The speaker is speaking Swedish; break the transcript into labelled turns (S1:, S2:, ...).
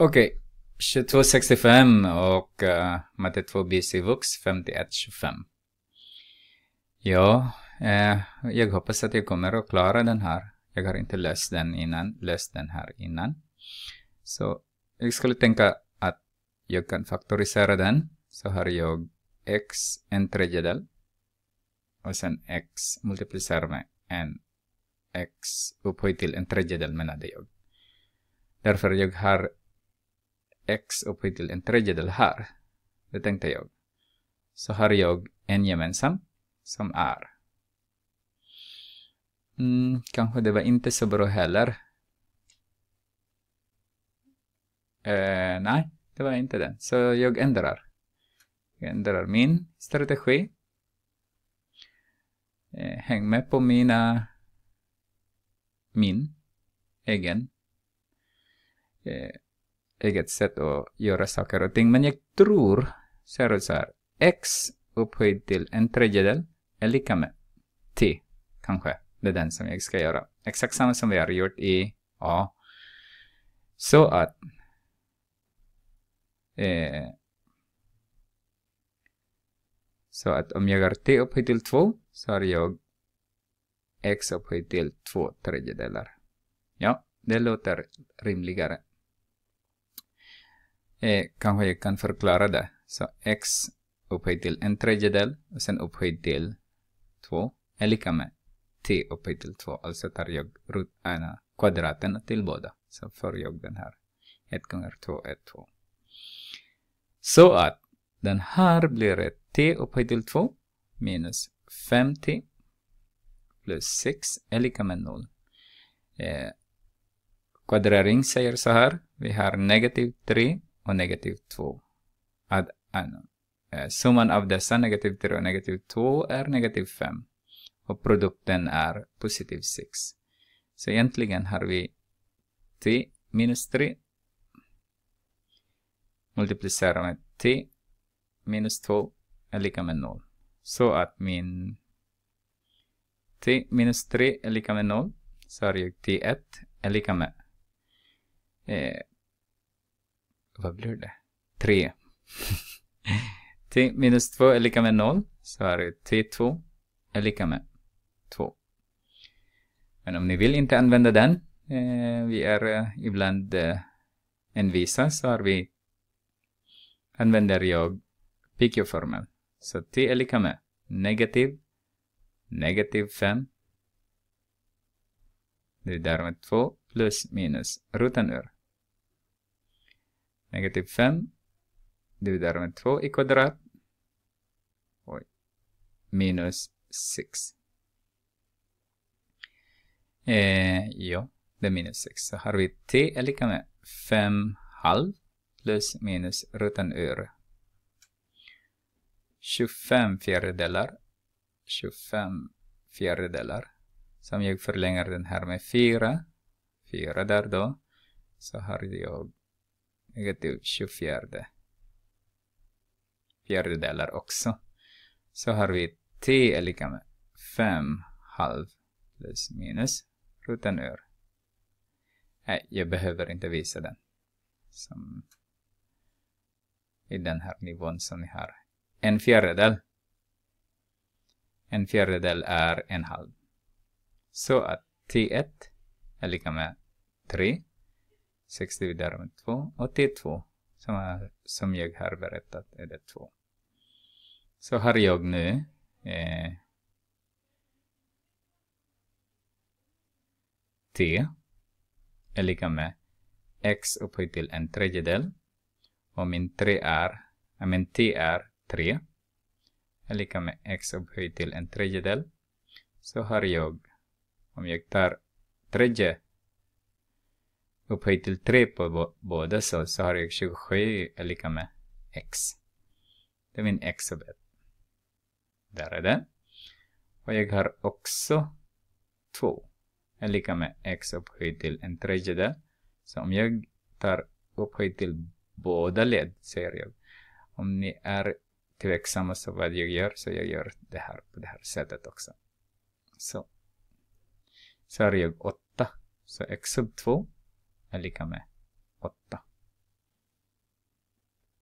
S1: Okej. Okay. 2265 och uh, eh, matte 2 BC Vux, 5125. Ja, eh, jag hoppas att jag kommer att klara den här. Jag har inte löst den innan, löst den här innan. Så jag skulle tänka att jag kan faktorisera den. Så har jag x en tredjedel och sen x multiplicerar med en x upphöjt till en tredjedel menade jag. Därför jag har x upphöjt till en tredjedel här. Det tänkte jag. Så har jag en gemensam som är. Mm, kanske det var inte så bra heller. Eh, nej, det var inte den. Så jag ändrar. Jag ändrar min strategi. Eh, häng med på mina... Min. Egen. Eh, eget sätt att göra saker och ting. Men jag tror, ser är det så här, x upphöjt till en tredjedel är lika med t, kanske. Det är den som jag ska göra. Exakt samma som vi har gjort i a. Så att eh, så att om jag har t upphöjt till 2 så har jag x upphöjt till 2 tredjedelar. Ja, det låter rimligare. Eh, kanske jag kan förklara det. Så x upphöjt till en tredjedel och sen upphöjt till 2 är lika med t upphöjt till 2. Alltså tar jag rot, äh, kvadraten till båda. Så får jag den här. 1 gånger 2 är 2. Så att den här blir ett t upphöjt till 2 minus 5t plus 6 är lika med 0. Eh, kvadrering säger så här. Vi har negativ 3 och negativ 2. Ad, eh, summan av dessa negativ 3 och negativ 2 är negativ 5 och produkten är positiv 6. Så egentligen har vi t minus 3 multiplicerar med t minus 2 är lika med 0. Så att min t minus 3 är lika med 0 så har jag t1 är lika med eh, vad blir det? 3. 3 minus 2 är lika med 0. Så är det T2 är lika med 2. Men om ni vill inte använda den, eh, vi är eh, ibland eh, envisa, så har vi använder jag PQ-formeln. Så T är lika med negativ, negativ 5. Det är därmed 2 plus minus roten ur Negativ 5 dividerar med 2 i kvadrat. Oj. Minus 6. Eh, ja, det är minus 6. Så har vi t är lika med 5 halv plus minus rutan ur. 25 fjärdedelar. 25 fjärdedelar. Så om jag förlänger den här med 4, 4 där då, så har jag ligger till 24 fjärdedelar också. Så har vi t är lika med 5 halv plus minus roten ur. Nej, jag behöver inte visa den. Som I den här nivån som ni har. En fjärdedel. En fjärdedel är en halv. Så att t1 är lika med 3 6 dividerat med 2 och T2 som, är, som jag har berättat är det 2. Så har jag nu eh, T är lika med x upphöjt till en tredjedel och min, 3 är, min T är 3 är lika med x upphöjt till en tredjedel så har jag om jag tar tredje upphöjt till 3 på båda så, så har jag 27 är lika med x. Det är min x-obet. Där är det. Och jag har också 2 är lika med x upphöjt till en tredjedel. Så om jag tar upphöjt till båda led, säger jag. Om ni är tveksamma så vad jag gör, så jag gör det här på det här sättet också. Så. Så har jag 8. Så x sub 2 är lika med 8.